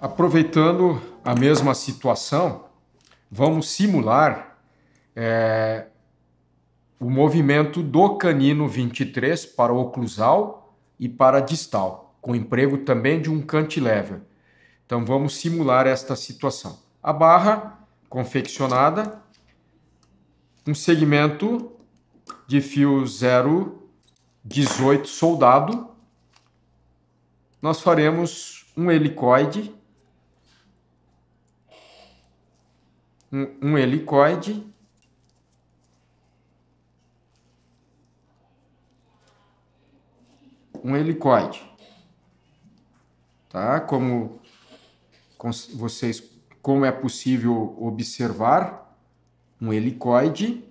Aproveitando a mesma situação, vamos simular é, o movimento do canino 23 para oclusal e para distal, com emprego também de um cantilever. Então vamos simular esta situação. A barra confeccionada, um segmento de fio dezoito soldado, nós faremos um helicoide, um, um helicoide, um helicoide, tá? Como vocês, como é possível observar, um helicoide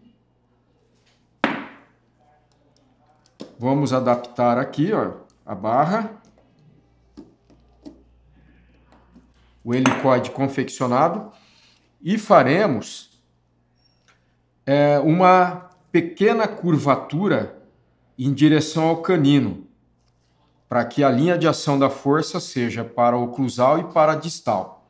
vamos adaptar aqui ó, a barra. O helicóide confeccionado. E faremos é, uma pequena curvatura em direção ao canino, para que a linha de ação da força seja para oclusal e para distal.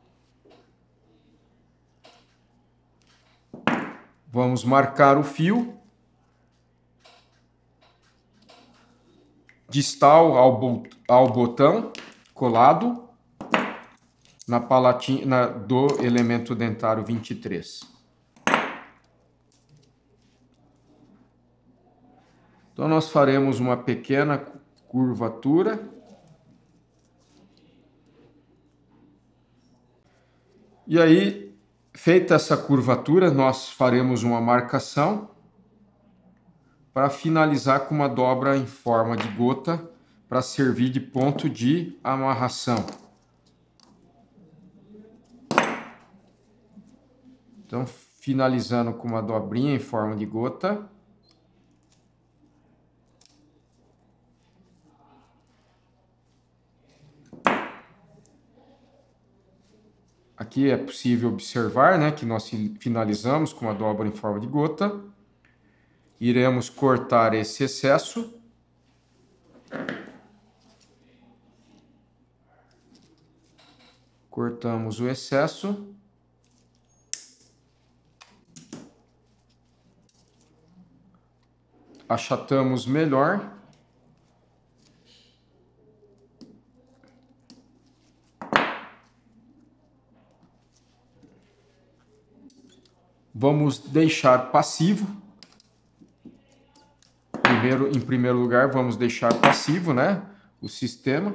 Vamos marcar o fio distal ao, ao botão colado na palatina do elemento dentário 23. Então nós faremos uma pequena curvatura. E aí, feita essa curvatura, nós faremos uma marcação para finalizar com uma dobra em forma de gota para servir de ponto de amarração. Então, finalizando com uma dobrinha em forma de gota. Aqui é possível observar né, que nós finalizamos com uma dobra em forma de gota iremos cortar esse excesso. Cortamos o excesso. Achatamos melhor. Vamos deixar passivo primeiro, em primeiro lugar, vamos deixar passivo, né? O sistema.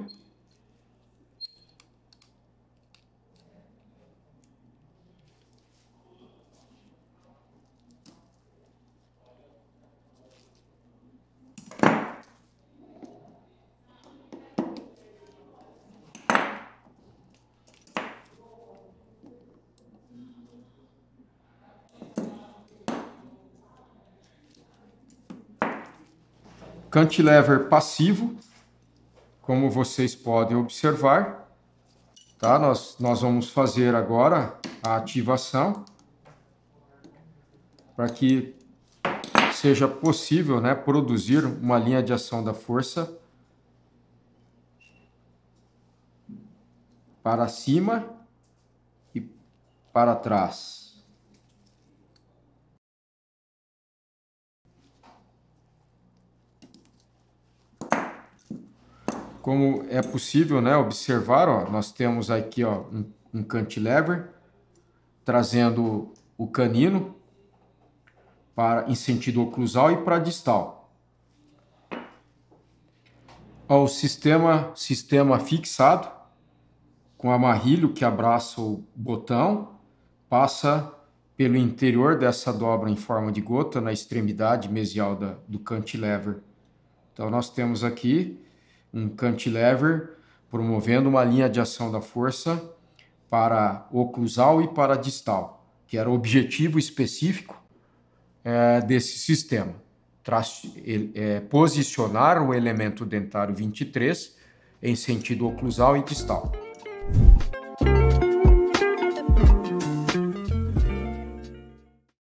cantilever passivo, como vocês podem observar. Tá? Nós, nós vamos fazer agora a ativação para que seja possível né, produzir uma linha de ação da força para cima e para trás. como é possível né, observar, ó, nós temos aqui ó, um, um cantilever trazendo o canino para, em sentido oclusal e para distal. Ó, o sistema, sistema fixado com amarrilho que abraça o botão passa pelo interior dessa dobra em forma de gota na extremidade mesial da, do cantilever. Então nós temos aqui um cantilever, promovendo uma linha de ação da força para oclusal e para distal, que era o objetivo específico é, desse sistema. é, posicionar o elemento dentário 23 em sentido oclusal e distal.